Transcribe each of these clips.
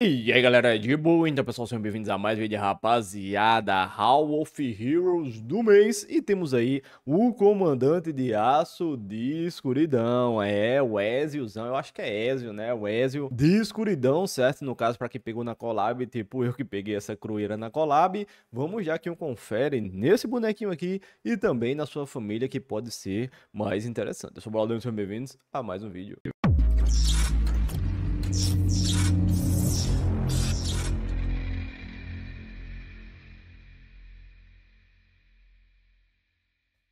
E aí galera, de boa? Então pessoal, sejam bem-vindos a mais um vídeo rapaziada Hall of Heroes do mês E temos aí o comandante de aço de escuridão É, o Eziozão, eu acho que é Ezio, né? O Ezio de escuridão, certo? No caso, para quem pegou na collab, tipo eu que peguei essa crueira na collab Vamos já que um confere nesse bonequinho aqui E também na sua família que pode ser mais interessante Eu sou o Braulio, sejam bem-vindos a mais um vídeo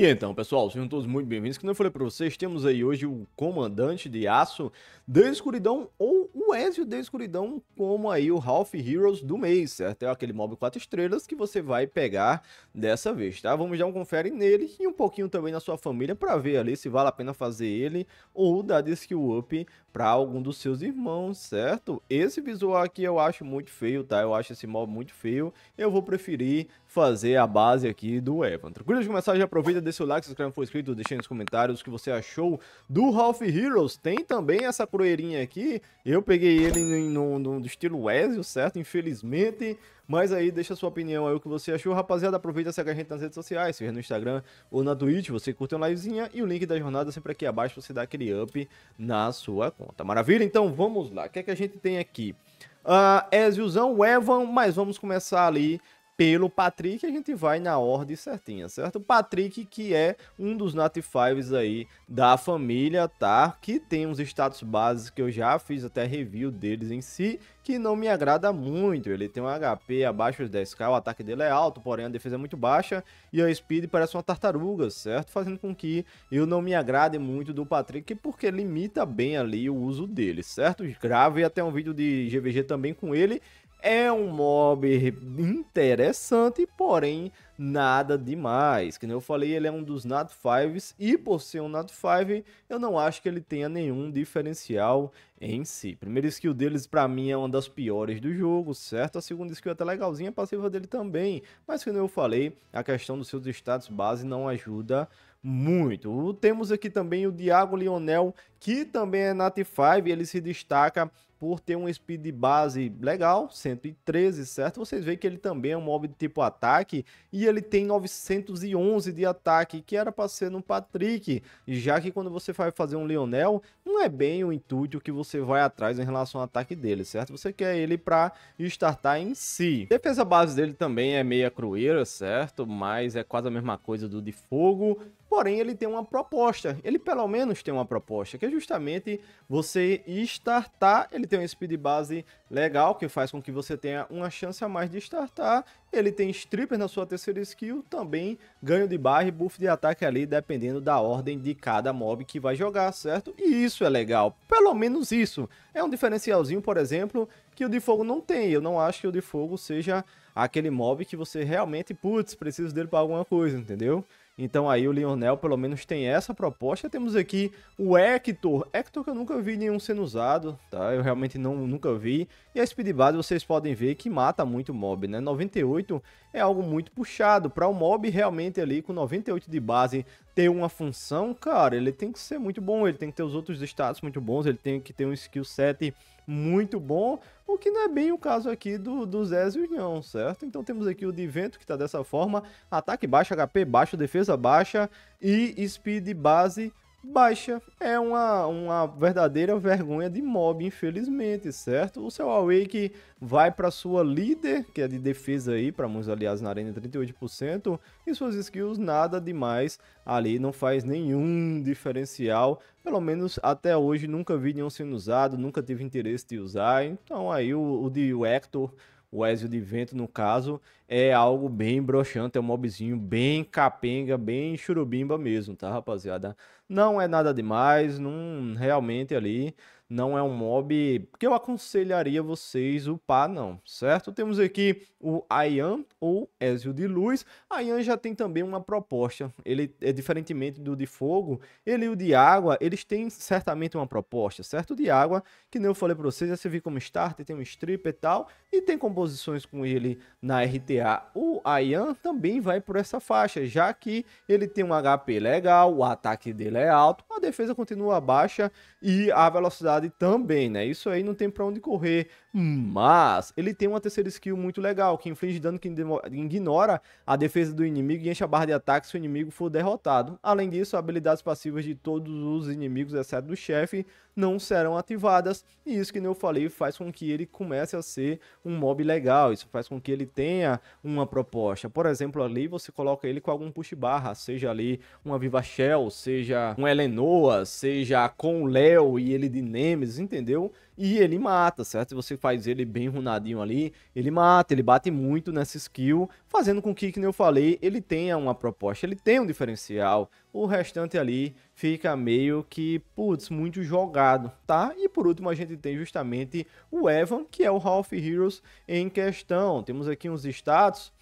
E então, pessoal, sejam todos muito bem-vindos. Como eu falei para vocês, temos aí hoje o Comandante de Aço da Escuridão ou o Ezio da Escuridão, como aí o Half Heroes do mês, certo? É aquele mob 4 estrelas que você vai pegar dessa vez, tá? Vamos dar um confere nele e um pouquinho também na sua família para ver ali se vale a pena fazer ele ou dar de skill up para algum dos seus irmãos, certo? Esse visual aqui eu acho muito feio, tá? Eu acho esse mob muito feio. Eu vou preferir fazer a base aqui do Evan. Tranquilo de começar, já aproveita, deixa o like, se inscreve não for inscrito, deixa nos comentários o que você achou do Half Heroes. Tem também essa proeirinha aqui, eu peguei ele no, no, no estilo Ezio, certo? Infelizmente, mas aí deixa sua opinião aí o que você achou. Rapaziada, aproveita e segue a gente nas redes sociais, seja no Instagram ou na Twitch, você curte uma livezinha e o link da jornada sempre aqui abaixo, você dá aquele up na sua conta. Maravilha? Então vamos lá, o que é que a gente tem aqui? Uh, Eziozão, Evan, mas vamos começar ali pelo Patrick, a gente vai na ordem certinha, certo? O Patrick, que é um dos Natifives aí da família, tá? Que tem uns status básicos que eu já fiz até review deles em si, que não me agrada muito. Ele tem um HP abaixo dos 10k, o ataque dele é alto, porém a defesa é muito baixa, e a speed parece uma tartaruga, certo? Fazendo com que eu não me agrade muito do Patrick, porque limita bem ali o uso dele, certo? Gravei até um vídeo de GVG também com ele, é um mob interessante, porém nada demais. Que eu falei, ele é um dos Nat 5s e por ser um Nat 5, eu não acho que ele tenha nenhum diferencial em si. Primeira skill deles para mim é uma das piores do jogo, certo? A segunda skill é até legalzinha, a passiva dele também, mas que eu falei, a questão dos seus status base não ajuda muito. Temos aqui também o Diago Lionel, que também é Nat 5, ele se destaca por ter um speed de base legal, 113, certo? Vocês veem que ele também é um mob de tipo ataque e ele tem 911 de ataque, que era para ser no Patrick, já que quando você vai fazer um Lionel não é bem o intuito que você vai atrás em relação ao ataque dele, certo? Você quer ele para startar em si. defesa base dele também é meia crueira, certo? Mas é quase a mesma coisa do de fogo, porém ele tem uma proposta. Ele pelo menos tem uma proposta, que é justamente você startar ele tem um speed base legal, que faz com que você tenha uma chance a mais de startar. Ele tem stripper na sua terceira skill, também ganho de barra e buff de ataque ali, dependendo da ordem de cada mob que vai jogar, certo? E isso é legal, pelo menos isso. É um diferencialzinho, por exemplo, que o de fogo não tem. Eu não acho que o de fogo seja aquele mob que você realmente, putz, precisa dele para alguma coisa, entendeu? Então aí o Lionel pelo menos tem essa proposta. Temos aqui o Hector. Hector que eu nunca vi nenhum sendo usado, tá? Eu realmente não, nunca vi. E a Speed Base vocês podem ver que mata muito mob, né? 98 é algo muito puxado para o mob realmente ali com 98 de base ter uma função, cara, ele tem que ser muito bom, ele tem que ter os outros status muito bons, ele tem que ter um skill set muito bom, o que não é bem o caso aqui do, dos Ezreal não, certo? Então temos aqui o Divento que tá dessa forma, ataque baixo, HP baixo, defesa baixa e speed base baixa. É uma, uma verdadeira vergonha de mob, infelizmente, certo? O seu Awake vai para sua líder, que é de defesa aí, para muitos aliados na arena 38%, e suas skills nada demais ali, não faz nenhum diferencial, pelo menos até hoje nunca vi nenhum sendo usado, nunca tive interesse de usar, então aí o, o de Hector o Ezio de Vento, no caso, é algo bem broxante, é um mobzinho bem capenga, bem churubimba mesmo, tá, rapaziada? Não é nada demais, não realmente ali não é um mob que eu aconselharia vocês upar não, certo? Temos aqui o Ayan ou Ezio de Luz. Ayan já tem também uma proposta. Ele é diferentemente do de fogo, ele e o de água, eles têm certamente uma proposta, certo? O de água, que nem eu falei para vocês, já é servir como starter, tem um strip e tal, e tem composições com ele na RTA. O Ayan também vai por essa faixa, já que ele tem um HP legal, o ataque dele é alto, a defesa continua baixa e a velocidade também, né? Isso aí não tem para onde correr. Mas ele tem uma terceira skill muito legal, que inflige dano que ignora a defesa do inimigo e enche a barra de ataque se o inimigo for derrotado. Além disso, habilidades passivas de todos os inimigos, exceto do chefe, não serão ativadas. E isso que eu falei faz com que ele comece a ser um mob legal. Isso faz com que ele tenha uma proposta. Por exemplo, ali você coloca ele com algum push barra, seja ali uma Viva Shell, seja um Elenoa, seja com o Léo e ele de Nen Nemesis, entendeu? E ele mata, certo? você faz ele bem runadinho ali, ele mata, ele bate muito nessa skill, fazendo com que, como eu falei, ele tenha uma proposta, ele tenha um diferencial. O restante ali fica meio que, putz, muito jogado, tá? E por último a gente tem justamente o Evan, que é o Half Heroes em questão. Temos aqui uns status,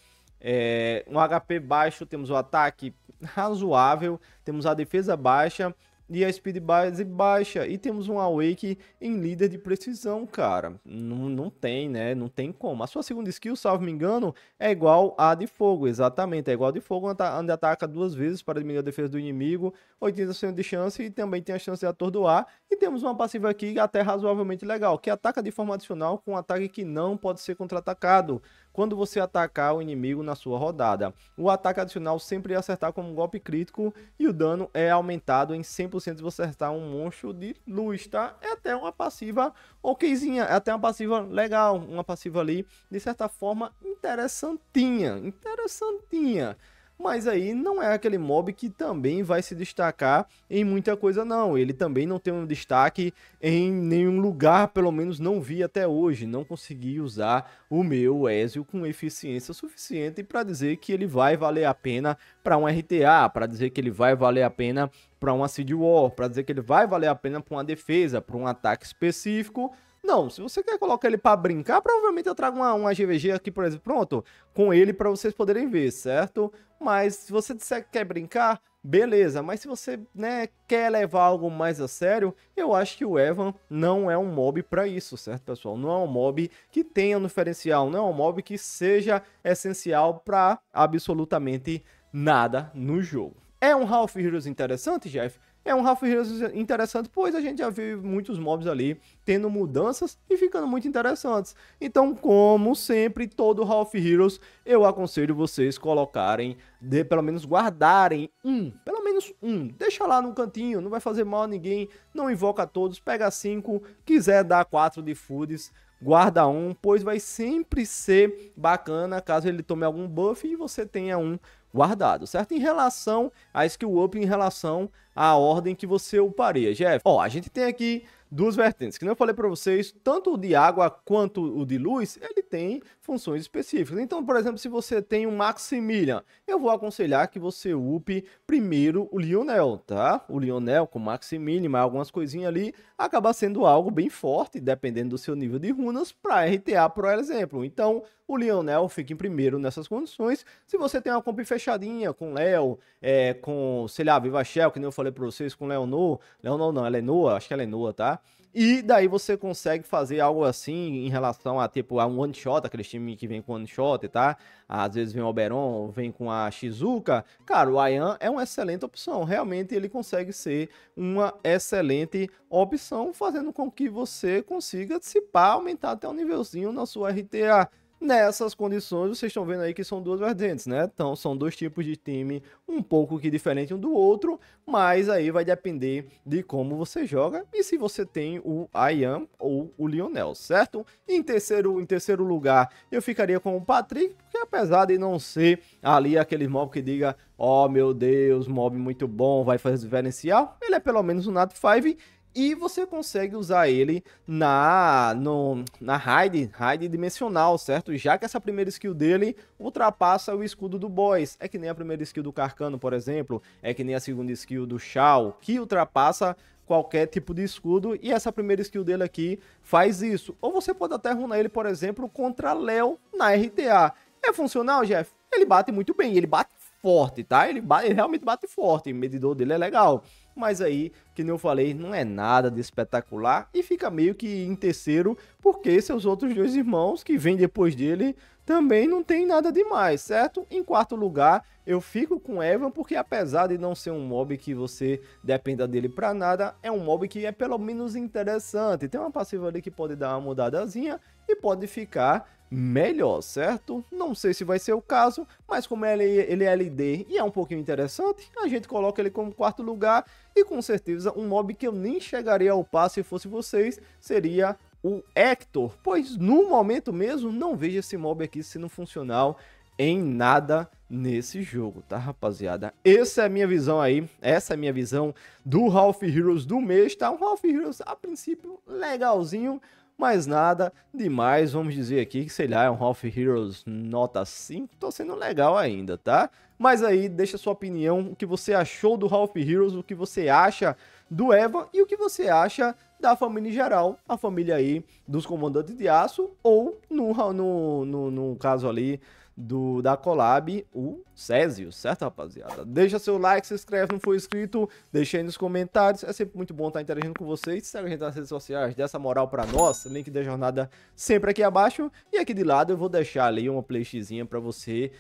é, um HP baixo, temos o ataque razoável, temos a defesa baixa e a speed base baixa. E temos um awake em líder de precisão, cara. Não, não tem, né? Não tem como. A sua segunda skill, salvo me engano, é igual a de fogo, exatamente. É igual a de fogo, onde ataca duas vezes para diminuir a defesa do inimigo, 80% de chance e também tem a chance de atordoar. E temos uma passiva aqui até razoavelmente legal, que ataca de forma adicional com um ataque que não pode ser contra-atacado quando você atacar o inimigo na sua rodada. O ataque adicional sempre é acertar como um golpe crítico e o dano é aumentado em 100% se você acertar um monstro de luz, tá? É até uma passiva okzinha, é até uma passiva legal, uma passiva ali, de certa forma, interessantinha, interessantinha mas aí não é aquele mob que também vai se destacar em muita coisa não. Ele também não tem um destaque em nenhum lugar, pelo menos não vi até hoje. Não consegui usar o meu Ezio com eficiência suficiente para dizer que ele vai valer a pena para um RTA, para dizer que ele vai valer a pena para uma Seed War, para dizer que ele vai valer a pena para uma defesa, para um ataque específico não, se você quer colocar ele para brincar, provavelmente eu trago uma, uma GVG aqui, por exemplo, pronto, com ele para vocês poderem ver, certo? Mas se você disser que quer brincar, beleza. Mas se você né, quer levar algo mais a sério, eu acho que o Evan não é um mob para isso, certo, pessoal? Não é um mob que tenha um diferencial, não é um mob que seja essencial para absolutamente nada no jogo. É um Half Heroes interessante, Jeff? é um Half Heroes interessante, pois a gente já viu muitos mobs ali tendo mudanças e ficando muito interessantes. Então, como sempre, todo Half Heroes, eu aconselho vocês colocarem, de, pelo menos guardarem um, pelo menos um. Deixa lá no cantinho, não vai fazer mal a ninguém, não invoca todos, pega cinco, quiser dar quatro de foods, guarda um, pois vai sempre ser bacana caso ele tome algum buff e você tenha um guardado, certo? Em relação a skill up, em relação à ordem que você uparia, Jeff. Ó, a gente tem aqui duas vertentes, que não falei para vocês, tanto o de água quanto o de luz, ele tem funções específicas. Então, por exemplo, se você tem um Maximilian, eu vou aconselhar que você upe primeiro o Lionel, tá? O Lionel com Maximilian, mais algumas coisinhas ali, acaba sendo algo bem forte, dependendo do seu nível de runas, para RTA, por exemplo. Então, o Lionel fica em primeiro nessas condições. Se você tem uma compra fechadinha com Léo, é, com, sei lá, Viva Shell, que nem eu falei para vocês, com Leonor, Leonor não, é Elenoa, acho que é Elenoa, tá? E daí você consegue fazer algo assim em relação a tipo a um one shot, aqueles times que vem com one shot, tá? Às vezes vem o Oberon, vem com a Shizuka. Cara, o Ayan é uma excelente opção. Realmente ele consegue ser uma excelente opção, fazendo com que você consiga dissipar, aumentar até um nívelzinho na sua RTA. Nessas condições, vocês estão vendo aí que são duas vertentes, né? Então, são dois tipos de time, um pouco que diferente um do outro, mas aí vai depender de como você joga e se você tem o Ayam ou o Lionel, certo? Em terceiro, em terceiro lugar, eu ficaria com o Patrick, porque apesar de não ser ali aquele mob que diga, ó oh, meu Deus, mob muito bom, vai fazer diferencial, ele é pelo menos um Nat 5 e você consegue usar ele na no, na raid, raid dimensional, certo? Já que essa primeira skill dele ultrapassa o escudo do boss, é que nem a primeira skill do Carcano, por exemplo, é que nem a segunda skill do Shao, que ultrapassa qualquer tipo de escudo, e essa primeira skill dele aqui faz isso. Ou você pode até runar ele, por exemplo, contra Léo na RTA. É funcional, Jeff? Ele bate muito bem, ele bate forte, tá? Ele, ele realmente bate forte, o medidor dele é legal mas aí, que nem eu falei, não é nada de espetacular e fica meio que em terceiro, porque seus outros dois irmãos que vêm depois dele também não tem nada demais, certo? Em quarto lugar, eu fico com Evan, porque apesar de não ser um mob que você dependa dele pra nada, é um mob que é pelo menos interessante. Tem uma passiva ali que pode dar uma mudadazinha e pode ficar melhor, certo? Não sei se vai ser o caso, mas como ele, é, ele é LD e é um pouquinho interessante, a gente coloca ele como quarto lugar e com certeza um mob que eu nem chegaria ao passo se fosse vocês seria o Hector, pois no momento mesmo não vejo esse mob aqui sendo funcional em nada nesse jogo, tá rapaziada? Essa é a minha visão aí, essa é a minha visão do Half Heroes do mês, tá? Um Half Heroes a princípio legalzinho, mas nada demais, vamos dizer aqui que, sei lá, é um Half Heroes nota 5, tô sendo legal ainda, tá? Mas aí, deixa sua opinião, o que você achou do Half Heroes, o que você acha do Eva e o que você acha da família em geral, a família aí dos comandantes de aço ou, no, no, no, no caso ali, do, da Collab, o Césio, certo, rapaziada? Deixa seu like, se inscreve, não for inscrito, deixa aí nos comentários. É sempre muito bom estar interagindo com vocês. Segue a gente nas redes sociais, dessa moral pra nós. Link da jornada sempre aqui abaixo. E aqui de lado eu vou deixar ali uma playlistzinha pra você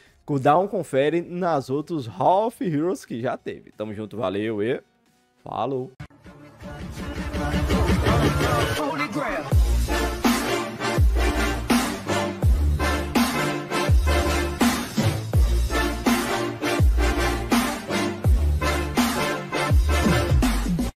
dar um confere nas outros Half Heroes que já teve. Tamo junto, valeu e falou!